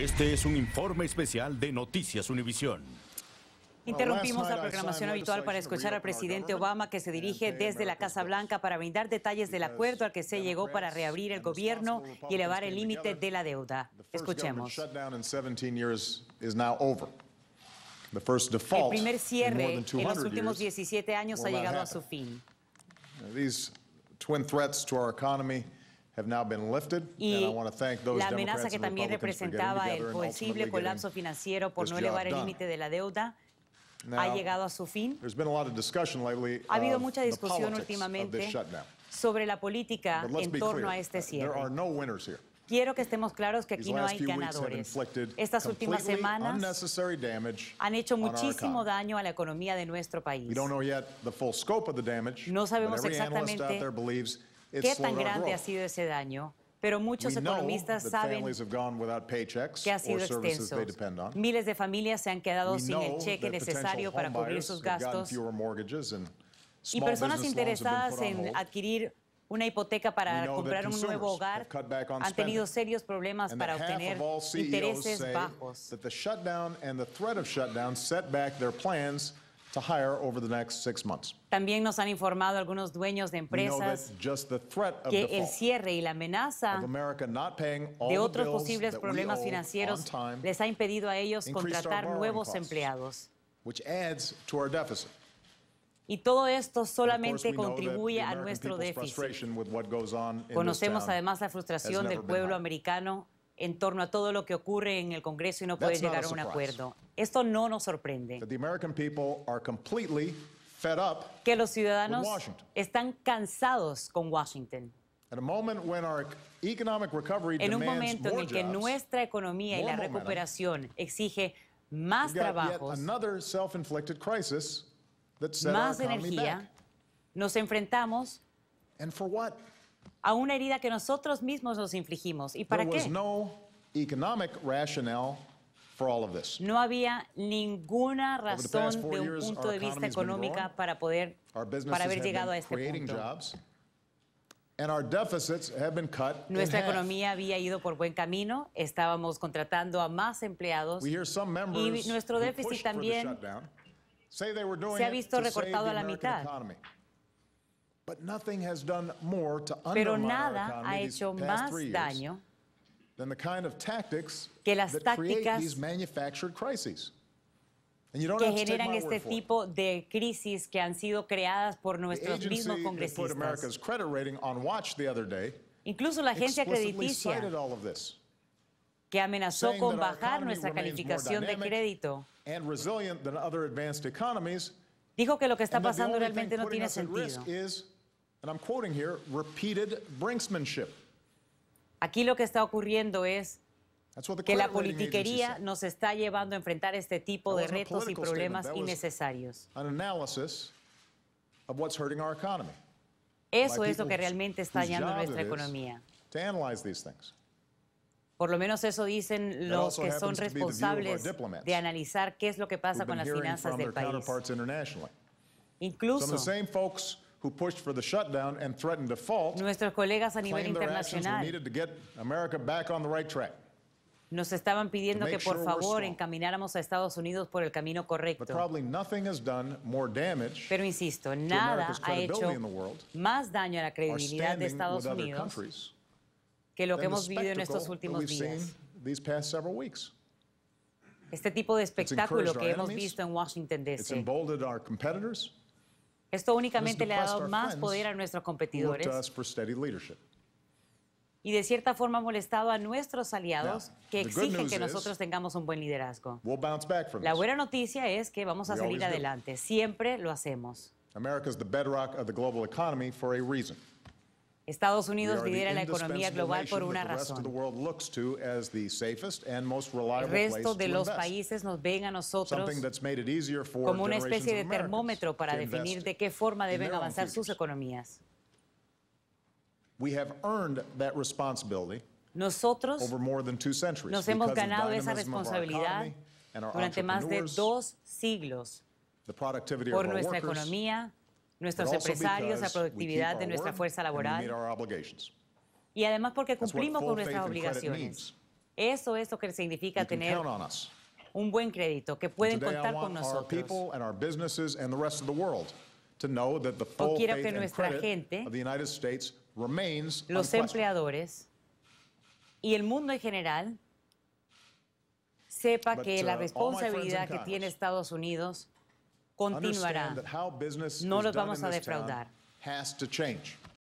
Este es un informe especial de Noticias Univisión. Interrumpimos la programación habitual para escuchar al presidente Obama que se dirige desde la Casa Blanca para brindar detalles del acuerdo al que se llegó para reabrir el gobierno y elevar el límite de la deuda. Escuchemos. El primer cierre en los últimos 17 años ha llegado a su fin. threats y la amenaza que también representaba el posible colapso financiero por no elevar el límite de la deuda ha llegado a su fin. Ha habido mucha discusión últimamente sobre la política en torno a este cierre. Quiero que estemos claros que aquí no hay ganadores. Estas últimas semanas han hecho muchísimo daño a la economía de nuestro país. No sabemos exactamente qué tan grande ha sido ese daño, pero muchos economistas saben que ha sido extenso. Miles de familias se han quedado sin el cheque necesario para cubrir sus gastos y personas interesadas en adquirir una hipoteca para comprar un nuevo hogar han tenido serios problemas para obtener e intereses bajos. También nos han informado algunos dueños de empresas que el cierre y la amenaza de otros posibles problemas financieros les ha impedido a ellos contratar nuevos empleados. Y todo esto solamente contribuye a nuestro déficit. Conocemos además la frustración del pueblo americano en torno a todo lo que ocurre en el Congreso y no puede llegar a un acuerdo. Esto no nos sorprende. que los ciudadanos están cansados con Washington. En un momento en el que nuestra economía y la recuperación exige más trabajos, más energía, nos enfrentamos a una herida que nosotros mismos nos infligimos. ¿Y para qué? no, había ninguna razón de un punto de vista económica para poder para haber llegado a este punto. Nuestra economía había ido por buen camino, estábamos contratando a más empleados y nuestro déficit también se ha visto recortado a la mitad. Pero nada ha hecho más daño que las tácticas que generan este tipo de crisis que han sido creadas por nuestros mismos congresistas. Incluso la agencia crediticia que amenazó con bajar nuestra calificación de crédito dijo que lo que está pasando realmente no tiene sentido brinksmanship. Aquí lo que está ocurriendo es que la politiquería nos está llevando a enfrentar este tipo de retos y problemas innecesarios. Eso es lo que realmente está dañando nuestra economía. Por lo menos eso dicen los que son responsables de analizar qué es lo que pasa con las finanzas del país. Incluso who pushed for the shutdown default, Nuestros colegas a nivel internacional nos estaban pidiendo que por favor encamináramos a Estados Unidos por el camino correcto. Pero insisto, nada ha hecho más daño a la credibilidad de Estados Unidos que lo que hemos vivido en estos últimos días. Este tipo de espectáculo que hemos visto en Washington, D.C. Esto únicamente le ha dado más poder a nuestros competidores y de cierta forma ha molestado a nuestros aliados que exigen que nosotros tengamos un buen liderazgo. La buena noticia es que vamos a salir adelante. Siempre lo hacemos. bedrock global Estados Unidos lidera la economía global por una razón. El resto de los países nos ven a nosotros como una especie de termómetro para definir de qué forma deben avanzar sus economías. Nosotros nos hemos ganado esa responsabilidad durante más de dos siglos por nuestra economía, nuestros empresarios, la productividad de nuestra fuerza laboral y además porque cumplimos con nuestras obligaciones. Eso es lo que significa tener un buen crédito, que pueden contar con nosotros. O quiero que nuestra gente, los empleadores y el mundo en general sepa que la uh, responsabilidad que tiene Estados Unidos Ah, continuará. No los vamos a defraudar.